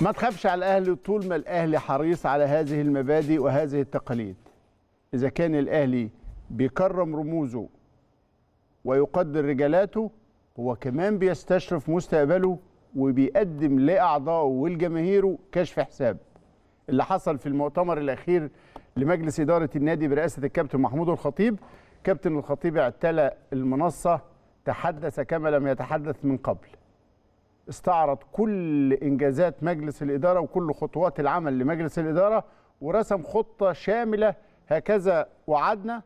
ما تخافش على الاهلي طول ما الاهلي حريص على هذه المبادئ وهذه التقاليد اذا كان الاهلي بيكرم رموزه ويقدر رجالاته هو كمان بيستشرف مستقبله وبيقدم لاعضائه ولجماهيره كشف حساب اللي حصل في المؤتمر الاخير لمجلس اداره النادي برئاسه الكابتن محمود الخطيب كابتن الخطيب اعتلى المنصه تحدث كما لم يتحدث من قبل استعرض كل إنجازات مجلس الإدارة وكل خطوات العمل لمجلس الإدارة ورسم خطة شاملة هكذا وعدنا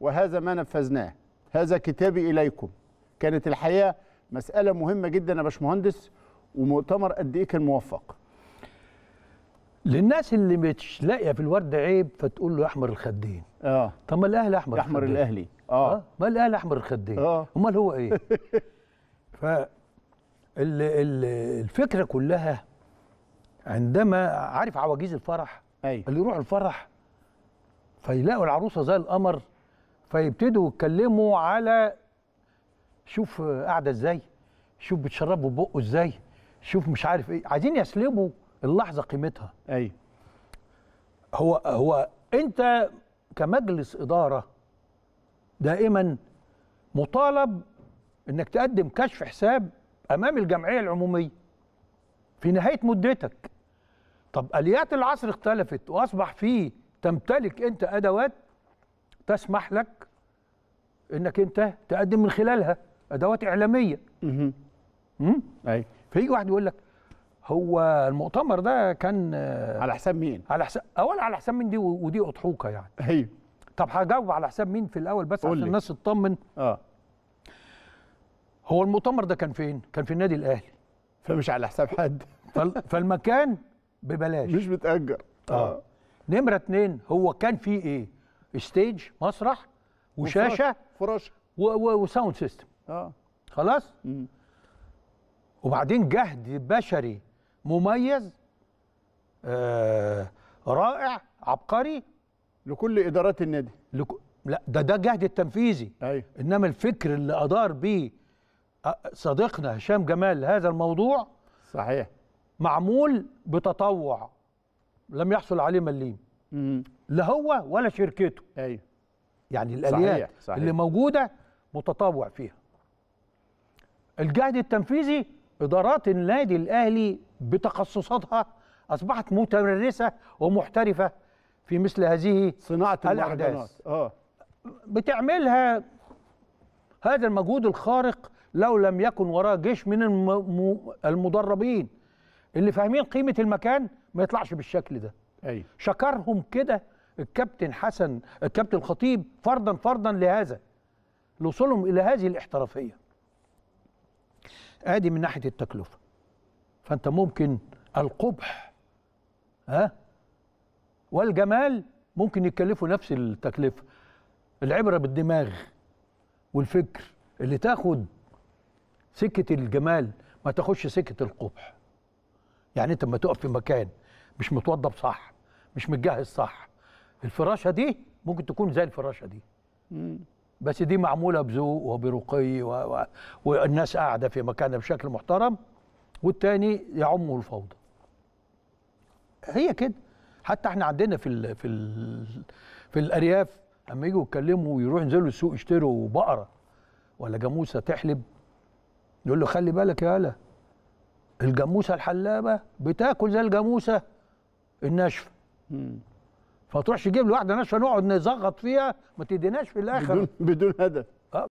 وهذا ما نفذناه هذا كتابي إليكم كانت الحقيقة مسألة مهمة جدا يا باشمهندس ومؤتمر قد إيه كان موفق للناس اللي مش لاقيه في الورد عيب فتقول له احمر الخدين اه طب ما الاهلي احمر احمر الاهلي آه. اه, ما الاهلي احمر الخدين اه امال هو ايه ف الفكره كلها عندما عارف عواجيز الفرح أيوة. اللي يروح الفرح فيلاقوا العروسه زي القمر فيبتدوا يتكلموا على شوف قاعده ازاي شوف بتشربوا بقه ازاي شوف مش عارف ايه عايزين يسلبوا اللحظه قيمتها ايوه هو هو انت كمجلس اداره دائما مطالب انك تقدم كشف حساب امام الجمعيه العموميه في نهايه مدتك طب اليات العصر اختلفت واصبح فيه تمتلك انت ادوات تسمح لك انك انت تقدم من خلالها ادوات اعلاميه اها اي في واحد يقول لك هو المؤتمر ده كان على حساب مين على حساب اول على حساب مين دي ودي اضحوكه يعني ايوه طب هجاوب على حساب مين في الاول بس عشان الناس تطمن اه هو المؤتمر ده كان فين؟ كان في النادي الاهلي فمش على حساب حد فالمكان ببلاش مش متاجر آه. اه نمره اتنين هو كان في ايه؟ ستيج مسرح وشاشه فراشه وساوند سيستم اه خلاص؟ مم. وبعدين جهد بشري مميز آه رائع عبقري لكل ادارات النادي لك... لا ده ده جهد التنفيذي أيوه. انما الفكر اللي ادار بيه صديقنا هشام جمال هذا الموضوع صحيح معمول بتطوع لم يحصل عليه مليم لا هو ولا شركته ايوه يعني الاليات صحيح. صحيح. اللي موجوده متطوع فيها الجهد التنفيذي ادارات النادي الاهلي بتخصصاتها اصبحت متمرسه ومحترفه في مثل هذه صناعه الاحداث اه بتعملها هذا المجهود الخارق لو لم يكن وراه جيش من المدربين اللي فاهمين قيمه المكان ما يطلعش بالشكل ده أي. شكرهم كده الكابتن حسن الكابتن خطيب فردا فردا لهذا لوصولهم الى هذه الاحترافيه ادي من ناحيه التكلفه فانت ممكن القبح ها والجمال ممكن يكلفوا نفس التكلفه العبره بالدماغ والفكر اللي تاخد سكه الجمال ما تاخدش سكه القبح يعني انت لما تقف في مكان مش متوضب صح مش متجهز صح الفراشه دي ممكن تكون زي الفراشه دي بس دي معموله بذوق وبرقي و... و... والناس قاعده في مكانها بشكل محترم والتاني يعمه الفوضى هي كده حتى احنا عندنا في ال... في ال... في الارياف لما يجوا يتكلموا ويروحوا ينزلوا السوق يشتروا بقره ولا جاموسه تحلب يقول له خلي بالك يا هلا الجاموسه الحلابه بتاكل زي الجاموسه الناشفه فتروحش تجيب له واحده ناشفه نقعد نزغط فيها ما تديناش في الاخر بدون, بدون هدف آه.